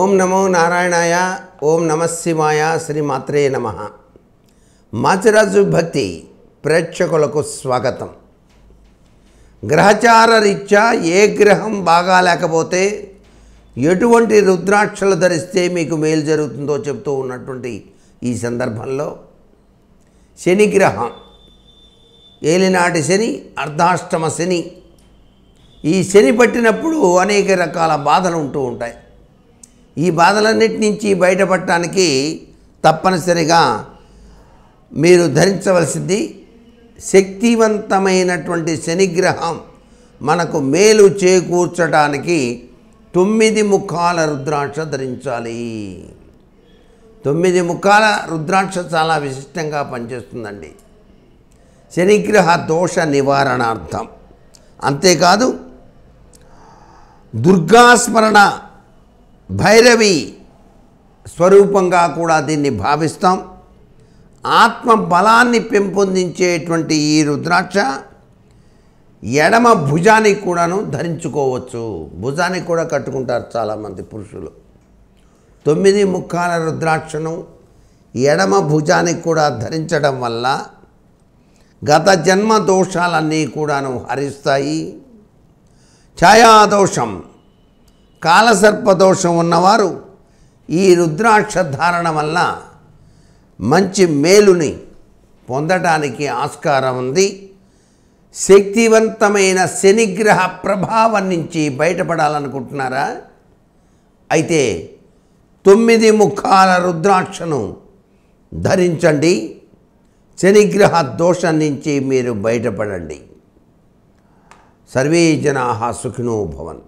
ఓం నమో నారాయణాయ ఓం నమశివాయ శ్రీ మాత్రే నమ మాచిరాజు భక్తి ప్రేక్షకులకు స్వాగతం గ్రహచార రీత్యా ఏ గ్రహం బాగా లేకపోతే ఎటువంటి రుద్రాక్షలు ధరిస్తే మీకు మేలు జరుగుతుందో చెప్తూ ఉన్నటువంటి ఈ సందర్భంలో శని గ్రహం ఏలినాటి శని అర్ధాష్టమ శని ఈ శని పట్టినప్పుడు అనేక రకాల బాధలు ఉంటూ ఉంటాయి ఈ బాధలన్నిటి నుంచి బయటపడటానికి తప్పనిసరిగా మీరు ధరించవలసింది శక్తివంతమైనటువంటి శనిగ్రహం మనకు మేలు చేకూర్చడానికి తొమ్మిది ముఖాల రుద్రాక్ష ధరించాలి తొమ్మిది ముఖాల రుద్రాక్ష చాలా విశిష్టంగా పనిచేస్తుందండి శనిగ్రహ దోష నివారణార్థం అంతేకాదు దుర్గాస్మరణ భైరవి స్వరూపంగా కూడా దీన్ని భావిస్తాం ఆత్మ బలాన్ని పెంపొందించేటువంటి ఈ రుద్రాక్ష ఎడమ భుజానికి కూడాను ధరించుకోవచ్చు భుజానికి కూడా కట్టుకుంటారు చాలామంది పురుషులు తొమ్మిది ముఖాల రుద్రాక్షను ఎడమ భుజానికి కూడా ధరించడం వల్ల గత జన్మ దోషాలన్నీ కూడాను హరిస్తాయి ఛాయాదోషం కాలసర్పదోషం ఉన్నవారు ఈ రుద్రాక్ష ధారణ వల్ల మంచి మేలుని పొందటానికి ఆస్కారం ఉంది శక్తివంతమైన శనిగ్రహ ప్రభావం నుంచి బయటపడాలనుకుంటున్నారా అయితే తొమ్మిది ముఖాల రుద్రాక్షను ధరించండి శనిగ్రహ దోషం నుంచి మీరు బయటపడండి సర్వే జనా సుఖినో భవన్